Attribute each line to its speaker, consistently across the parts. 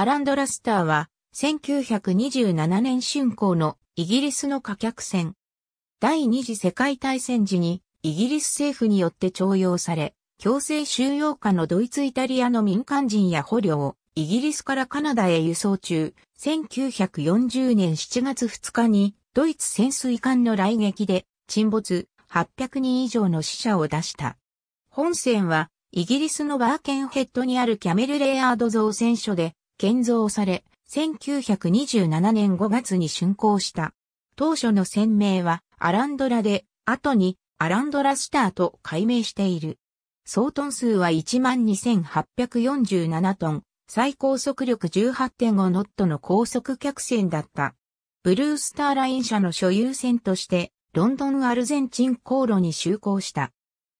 Speaker 1: アランド・ラスターは、1927年春光のイギリスの貨客船。第二次世界大戦時にイギリス政府によって徴用され、強制収容下のドイツ・イタリアの民間人や捕虜をイギリスからカナダへ輸送中、1940年7月2日にドイツ潜水艦の来撃で沈没800人以上の死者を出した。本船はイギリスのバーケンヘッドにあるキャメルレイアード造船所で建造され、1927年5月に竣工した。当初の船名はアランドラで、後にアランドラスターと改名している。総トン数は12,847トン、最高速力18.5ノットの高速客船だった。ブルースターライン社の所有船として、ロンドンアルゼンチン航路に就航した。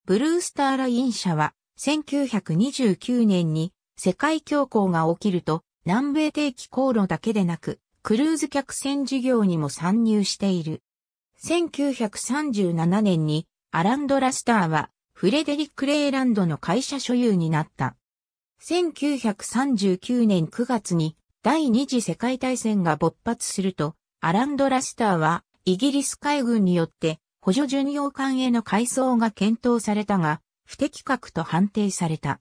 Speaker 1: ブルースターライン社は、1929年に世界恐慌が起きると、南米定期航路だけでなく、クルーズ客船事業にも参入している。1937年にアランド・ラスターはフレデリック・レイランドの会社所有になった。1939年9月に第二次世界大戦が勃発すると、アランド・ラスターはイギリス海軍によって補助巡洋艦への改装が検討されたが、不適格と判定された。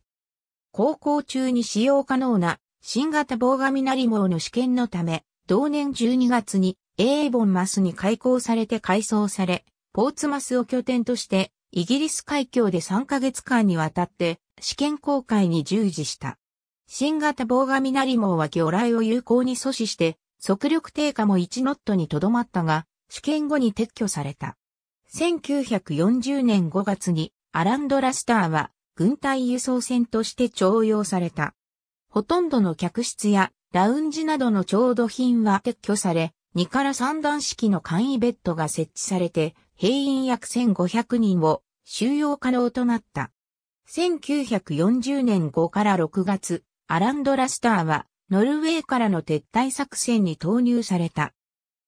Speaker 1: 航行中に使用可能な新型棒がり網の試験のため、同年12月にエーボンマスに開港されて改装され、ポーツマスを拠点として、イギリス海峡で3ヶ月間にわたって試験航海に従事した。新型棒がり網は魚雷を有効に阻止して、速力低下も1ノットにとどまったが、試験後に撤去された。1940年5月にアランド・ラスターは軍隊輸送船として徴用された。ほとんどの客室やラウンジなどの調度品は撤去され、2から3段式の簡易ベッドが設置されて、閉院約1500人を収容可能となった。1940年5から6月、アランド・ラスターは、ノルウェーからの撤退作戦に投入された。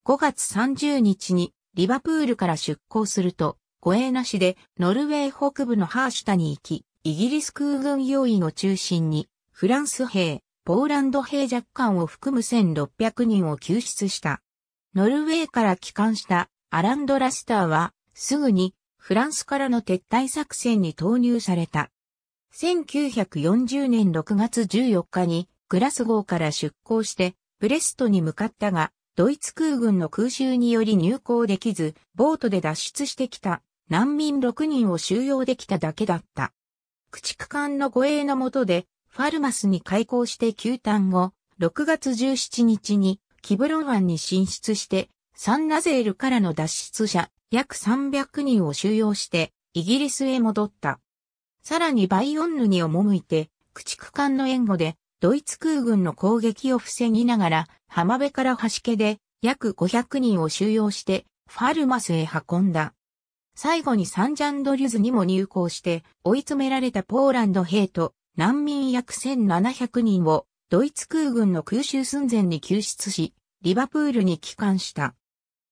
Speaker 1: 5月30日に、リバプールから出港すると、護衛なしで、ノルウェー北部のハーシュタに行き、イギリス空軍要員を中心に、フランス兵、ポーランド兵弱官を含む1600人を救出した。ノルウェーから帰還したアランド・ラスターは、すぐにフランスからの撤退作戦に投入された。1940年6月14日にグラスゴーから出港してブレストに向かったが、ドイツ空軍の空襲により入港できず、ボートで脱出してきた難民6人を収容できただけだった。駆逐艦の護衛の下でファルマスに開港して休端後、6月17日にキブロン湾に進出して、サンナゼールからの脱出者約300人を収容してイギリスへ戻った。さらにバイオンヌに赴いて、駆逐艦の援護でドイツ空軍の攻撃を防ぎながら浜辺から端家で約500人を収容してファルマスへ運んだ。最後にサンジャンドリュズにも入港して追い詰められたポーランド兵と難民約1700人をドイツ空軍の空襲寸前に救出し、リバプールに帰還した。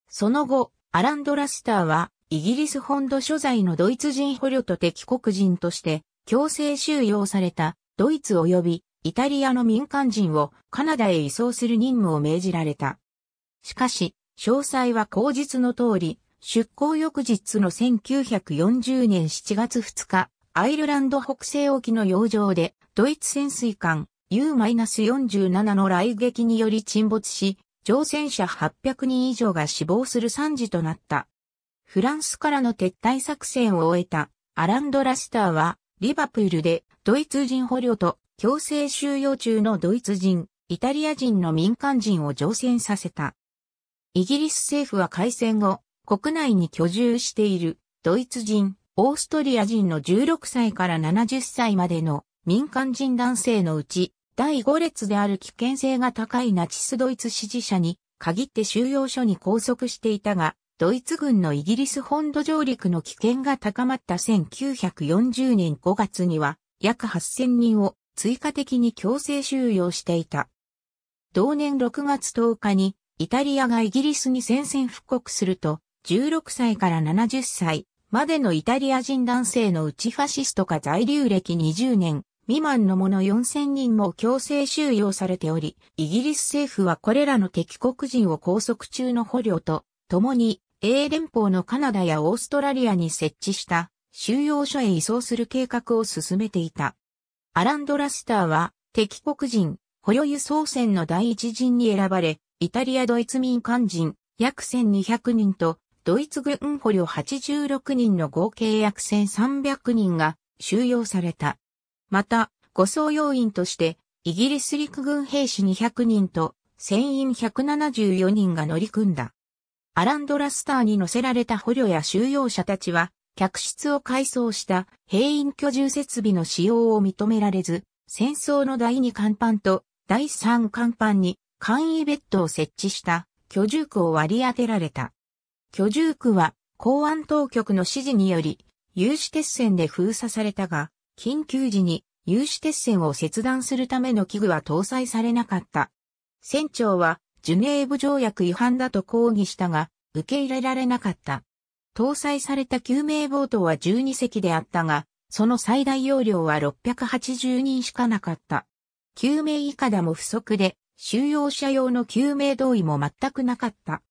Speaker 1: その後、アランド・ラスターは、イギリス本土所在のドイツ人捕虜と敵国人として、強制収容されたドイツ及びイタリアの民間人をカナダへ移送する任務を命じられた。しかし、詳細は口実の通り、出港翌日の1940年7月2日、アイルランド北西沖の洋上で、ドイツ潜水艦 U-47 の雷撃により沈没し、乗船者800人以上が死亡する惨事となった。フランスからの撤退作戦を終えたアランド・ラスターは、リバプールでドイツ人捕虜と強制収容中のドイツ人、イタリア人の民間人を乗船させた。イギリス政府は開戦後、国内に居住しているドイツ人、オーストリア人の16歳から70歳までの民間人男性のうち、第5列である危険性が高いナチスドイツ支持者に限って収容所に拘束していたが、ドイツ軍のイギリス本土上陸の危険が高まった1940年5月には約8000人を追加的に強制収容していた。同年6月10日にイタリアがイギリスに宣戦布告すると16歳から70歳までのイタリア人男性のうちファシストか在留歴20年未満の者4000人も強制収容されており、イギリス政府はこれらの敵国人を拘束中の捕虜と、共に英連邦のカナダやオーストラリアに設置した収容所へ移送する計画を進めていた。アランド・ラスターは敵国人、捕虜輸送船の第一陣に選ばれ、イタリア・ドイツ民間人、約1200人とドイツ軍捕虜86人の合計約1300人が収容された。また、護送要員として、イギリス陸軍兵士200人と、船員174人が乗り組んだ。アランドラスターに乗せられた捕虜や収容者たちは、客室を改装した兵員居住設備の使用を認められず、戦争の第2甲板と第3甲板に簡易ベッドを設置した居住区を割り当てられた。居住区は公安当局の指示により、有刺鉄線で封鎖されたが、緊急時に有刺鉄線を切断するための器具は搭載されなかった。船長はジュネーブ条約違反だと抗議したが、受け入れられなかった。搭載された救命ボートは12隻であったが、その最大容量は680人しかなかった。救命いかだも不足で、収容者用の救命胴衣も全くなかった。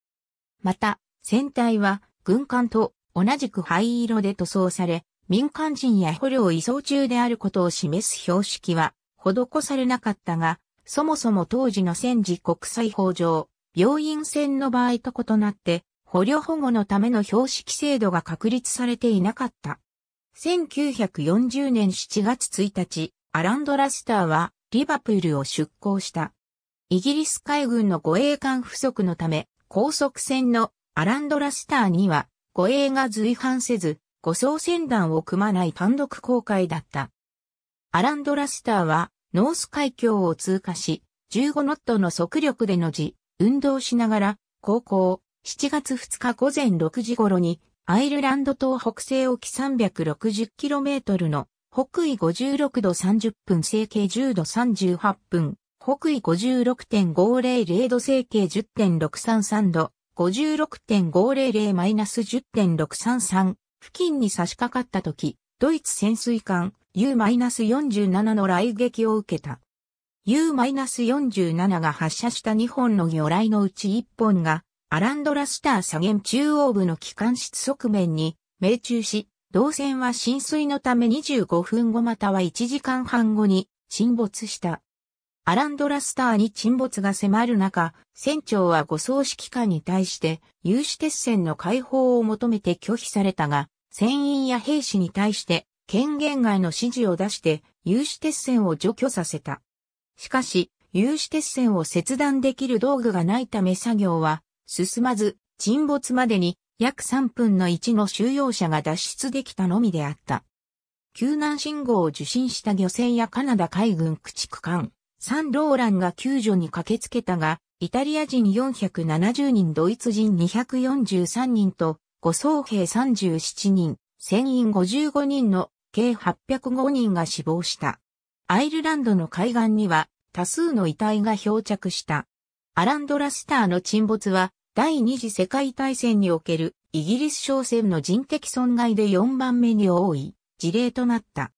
Speaker 1: また、船体は軍艦と同じく灰色で塗装され、民間人や捕虜を移送中であることを示す標識は施されなかったが、そもそも当時の戦時国際法上、病院船の場合と異なって、捕虜保護のための標識制度が確立されていなかった。1940年7月1日、アランド・ラスターはリバプールを出港した。イギリス海軍の護衛艦不足のため、高速船のアランドラスターには、護衛が随伴せず、護送船団を組まない単独航海だった。アランドラスターは、ノース海峡を通過し、15ノットの速力での字、運動しながら、航行、7月2日午前6時頃に、アイルランド島北西沖 360km の北緯56度30分整形10度38分、北緯56.500度整形10.633度、56.500-10.633付近に差し掛かった時、ドイツ潜水艦 U-47 の雷撃を受けた。U-47 が発射した2本の魚雷のうち1本が、アランドラスター左舷中央部の機関室側面に命中し、動線は浸水のため25分後または1時間半後に沈没した。アランドラスターに沈没が迫る中、船長は護送指揮官に対して有刺鉄線の解放を求めて拒否されたが、船員や兵士に対して権限外の指示を出して有刺鉄線を除去させた。しかし、有刺鉄線を切断できる道具がないため作業は進まず、沈没までに約3分の1の収容者が脱出できたのみであった。救難信号を受信した漁船やカナダ海軍駆逐艦、サンローランが救助に駆けつけたが、イタリア人470人、ドイツ人243人と、護送兵37人、船員55人の計805人が死亡した。アイルランドの海岸には多数の遺体が漂着した。アランドラスターの沈没は第二次世界大戦におけるイギリス商船の人的損害で4番目に多い事例となった。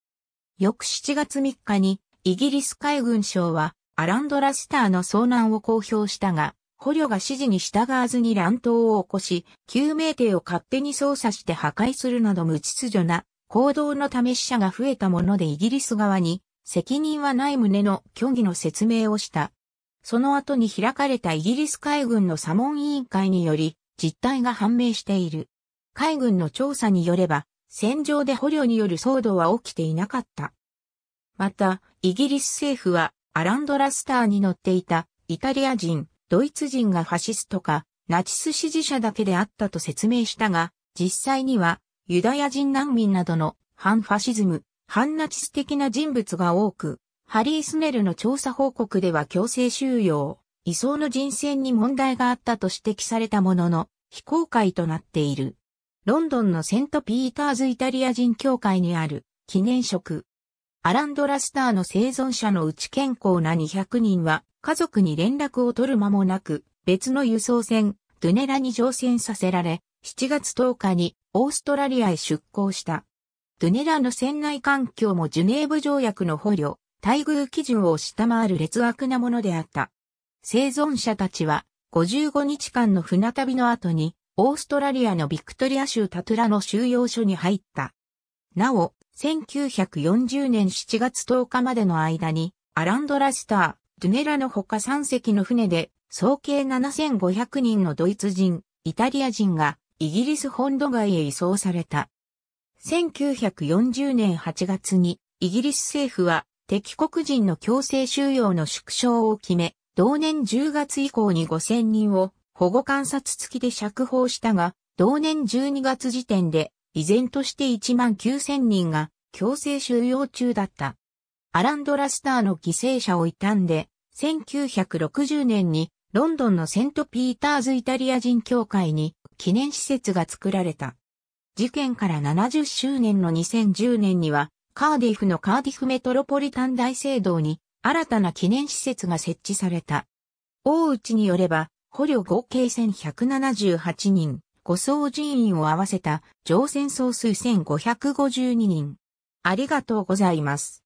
Speaker 1: 翌7月3日にイギリス海軍省はアランド・ラスターの遭難を公表したが、捕虜が指示に従わずに乱闘を起こし、救命艇を勝手に操作して破壊するなど無秩序な行動のため死者が増えたものでイギリス側に責任はない旨の虚偽の説明をした。その後に開かれたイギリス海軍の査問委員会により実態が判明している。海軍の調査によれば、戦場で捕虜による騒動は起きていなかった。また、イギリス政府はアランドラスターに乗っていたイタリア人、ドイツ人がファシストかナチス支持者だけであったと説明したが、実際にはユダヤ人難民などの反ファシズム、反ナチス的な人物が多く、ハリー・スネルの調査報告では強制収容、移送の人選に問題があったと指摘されたものの、非公開となっている。ロンドンのセント・ピーターズ・イタリア人協会にある記念職、アランドラスターの生存者のうち健康な200人は、家族に連絡を取る間もなく、別の輸送船、ドゥネラに乗船させられ、7月10日にオーストラリアへ出港した。ドゥネラの船内環境もジュネーブ条約の捕虜、待遇基準を下回る劣悪なものであった。生存者たちは、55日間の船旅の後に、オーストラリアのビクトリア州タトゥラの収容所に入った。なお、1940年7月10日までの間に、アランドラスター、ドゥネラのほか3隻の船で、総計7500人のドイツ人、イタリア人が、イギリス本土外へ移送された。1940年8月に、イギリス政府は、敵国人の強制収容の縮小を決め、同年10月以降に5000人を保護観察付きで釈放したが、同年12月時点で依然として1万9000人が強制収容中だった。アランドラスターの犠牲者を悼んで、1960年にロンドンのセント・ピーターズ・イタリア人協会に記念施設が作られた。事件から70周年の2010年には、カーディフのカーディフメトロポリタン大聖堂に新たな記念施設が設置された。大内によれば、捕虜合計1178人、護送人員を合わせた乗船総数1552人。ありがとうございます。